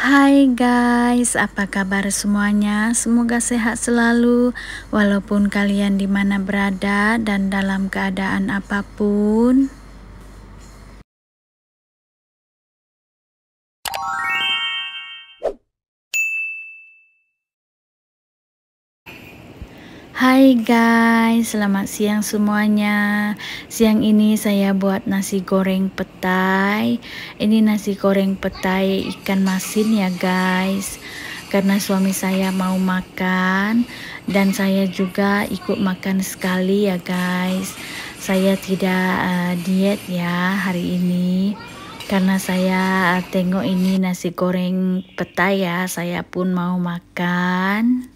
Hai guys, apa kabar semuanya? Semoga sehat selalu walaupun kalian di mana berada dan dalam keadaan apapun. Hai guys, selamat siang semuanya. Siang ini saya buat nasi goreng petai. Ini nasi goreng petai ikan masin ya guys. Karena suami saya mau makan dan saya juga ikut makan sekali ya guys. Saya tidak uh, diet ya hari ini. Karena saya eh, tengok ini nasi goreng petai ya, saya pun mau makan.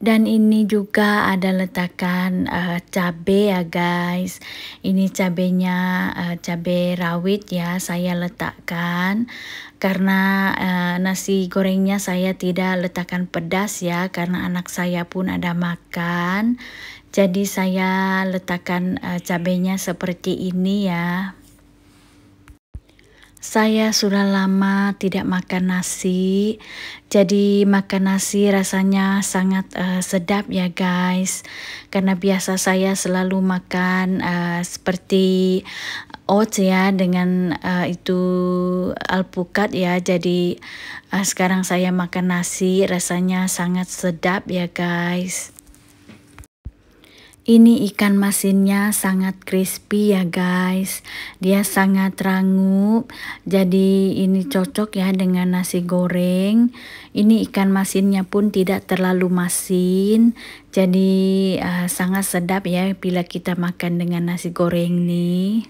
Dan ini juga ada letakan uh, eh, cabe ya guys. Ini cabenya uh, cabe rawit ya saya letakkan karena uh, nasi gorengnya saya tidak letakkan pedas ya karena anak saya pun ada makan. Jadi saya letakkan uh, cabenya seperti ini ya. Saya sudah lama tidak makan nasi, jadi makan nasi rasanya sangat uh, sedap ya guys. Karena biasa saya selalu makan uh, seperti oats ya dengan uh, itu alpukat ya. Jadi uh, sekarang saya makan nasi rasanya sangat sedap ya guys. Ini ikan masinnya sangat crispy ya guys. Dia sangat rangup. Jadi ini cocok ya dengan nasi goreng. Ini ikan masinnya pun tidak terlalu masin. Jadi uh, sangat sedap ya bila kita makan dengan nasi goreng nih.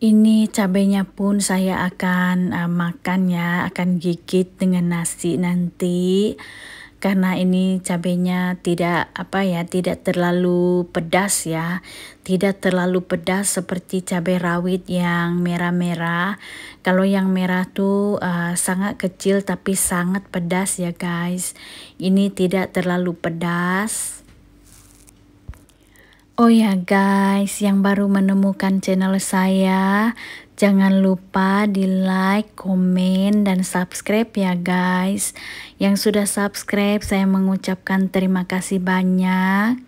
Ini cabenya pun saya akan uh, makan ya, akan gigit dengan nasi nanti karena ini cabenya tidak apa ya tidak terlalu pedas ya tidak terlalu pedas seperti cabai rawit yang merah-merah kalau yang merah tuh uh, sangat kecil tapi sangat pedas ya guys ini tidak terlalu pedas Oh ya guys, yang baru menemukan channel saya, jangan lupa di like, komen, dan subscribe ya guys. Yang sudah subscribe, saya mengucapkan terima kasih banyak.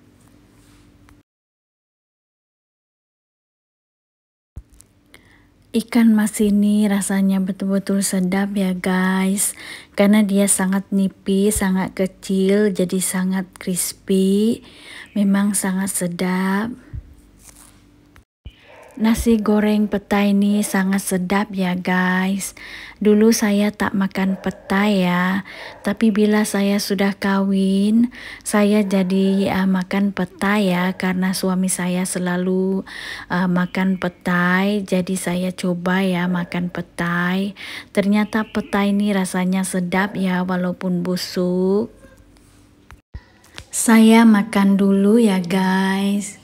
Ikan mas ini rasanya betul-betul sedap ya guys Karena dia sangat nipis, sangat kecil, jadi sangat crispy Memang sangat sedap Nasi goreng petai ini sangat sedap ya guys. Dulu saya tak makan petai ya, tapi bila saya sudah kawin, saya jadi uh, makan petai ya karena suami saya selalu uh, makan petai, jadi saya coba ya makan petai. Ternyata petai ini rasanya sedap ya walaupun busuk. Saya makan dulu ya guys.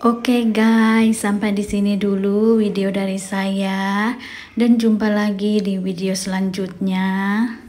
Oke okay guys, sampai di sini dulu video dari saya dan jumpa lagi di video selanjutnya.